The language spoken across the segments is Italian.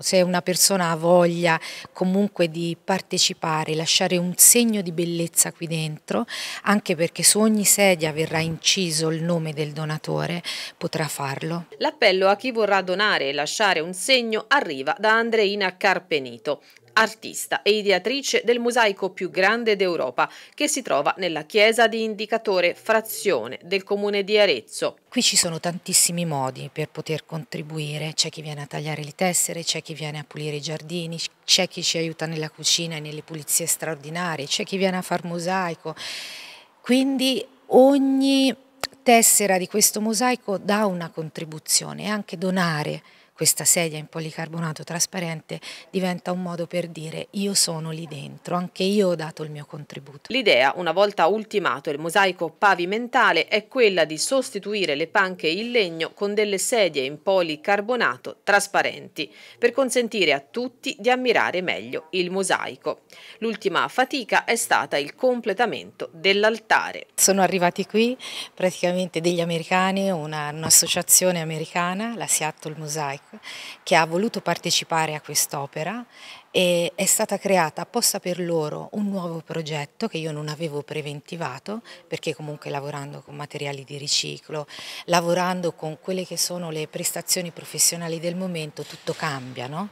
Se una persona ha voglia comunque di partecipare, lasciare un segno di bellezza qui dentro, anche perché su ogni sedia verrà inciso il nome del donatore, potrà farlo. L'appello a chi vorrà donare e lasciare un segno arriva da Andreina Carpenito, artista e ideatrice del mosaico più grande d'Europa che si trova nella chiesa di Indicatore Frazione del comune di Arezzo. Qui ci sono tantissimi modi per poter contribuire, c'è chi viene a tagliare le tessere, c'è chi viene a pulire i giardini, c'è chi ci aiuta nella cucina e nelle pulizie straordinarie, c'è chi viene a far mosaico. Quindi ogni tessera di questo mosaico dà una contribuzione e anche donare questa sedia in policarbonato trasparente diventa un modo per dire io sono lì dentro, anche io ho dato il mio contributo. L'idea, una volta ultimato il mosaico pavimentale, è quella di sostituire le panche in legno con delle sedie in policarbonato trasparenti per consentire a tutti di ammirare meglio il mosaico. L'ultima fatica è stata il completamento dell'altare. Sono arrivati qui praticamente degli americani, un'associazione un americana, la Seattle Mosaico che ha voluto partecipare a quest'opera e è stata creata apposta per loro un nuovo progetto che io non avevo preventivato perché comunque lavorando con materiali di riciclo, lavorando con quelle che sono le prestazioni professionali del momento tutto cambia no?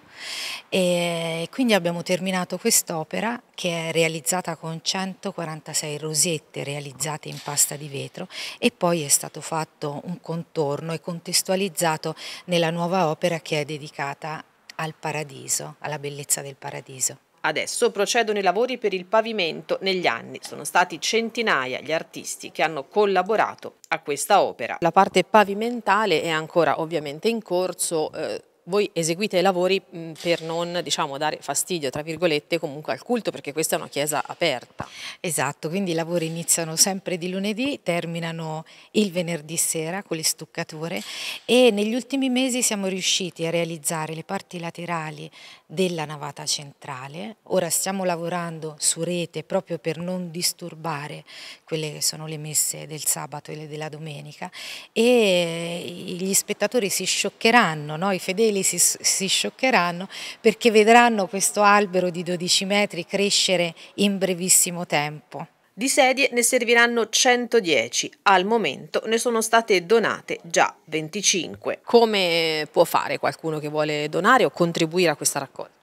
e quindi abbiamo terminato quest'opera che è realizzata con 146 rosette realizzate in pasta di vetro e poi è stato fatto un contorno e contestualizzato nella nuova opera un'opera che è dedicata al paradiso, alla bellezza del paradiso. Adesso procedono i lavori per il pavimento. Negli anni sono stati centinaia gli artisti che hanno collaborato a questa opera. La parte pavimentale è ancora ovviamente in corso. Eh, voi eseguite i lavori mm, per non diciamo, dare fastidio, tra virgolette, comunque al culto, perché questa è una chiesa aperta. Esatto, quindi i lavori iniziano sempre di lunedì, terminano il venerdì sera con le stuccature e negli ultimi mesi siamo riusciti a realizzare le parti laterali della navata centrale. Ora stiamo lavorando su rete proprio per non disturbare quelle che sono le messe del sabato e della domenica e gli spettatori si scioccheranno, no? i fedeli fedeli si, si scioccheranno perché vedranno questo albero di 12 metri crescere in brevissimo tempo. Di sedie ne serviranno 110, al momento ne sono state donate già 25. Come può fare qualcuno che vuole donare o contribuire a questa raccolta?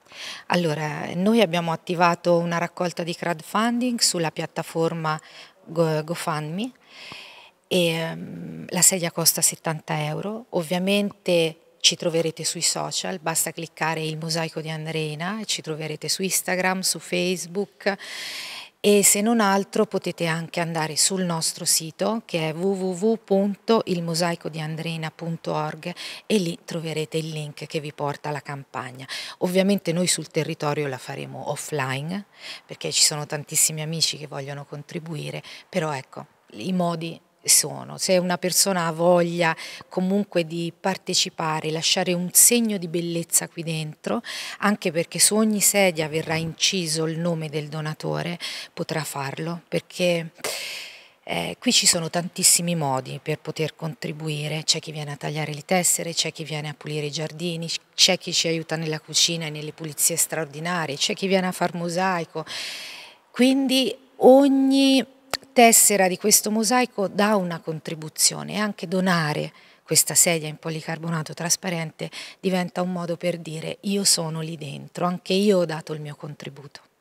Allora, noi abbiamo attivato una raccolta di crowdfunding sulla piattaforma Go GoFundMe e um, la sedia costa 70 euro. Ovviamente ci troverete sui social, basta cliccare il mosaico di Andreina, ci troverete su Instagram, su Facebook e se non altro potete anche andare sul nostro sito che è www.ilmosaicodiandrena.org e lì troverete il link che vi porta alla campagna. Ovviamente noi sul territorio la faremo offline perché ci sono tantissimi amici che vogliono contribuire, però ecco, i modi sono, se una persona ha voglia comunque di partecipare, lasciare un segno di bellezza qui dentro, anche perché su ogni sedia verrà inciso il nome del donatore, potrà farlo, perché eh, qui ci sono tantissimi modi per poter contribuire, c'è chi viene a tagliare le tessere, c'è chi viene a pulire i giardini, c'è chi ci aiuta nella cucina e nelle pulizie straordinarie, c'è chi viene a far mosaico, quindi ogni tessera di questo mosaico dà una contribuzione e anche donare questa sedia in policarbonato trasparente diventa un modo per dire io sono lì dentro, anche io ho dato il mio contributo.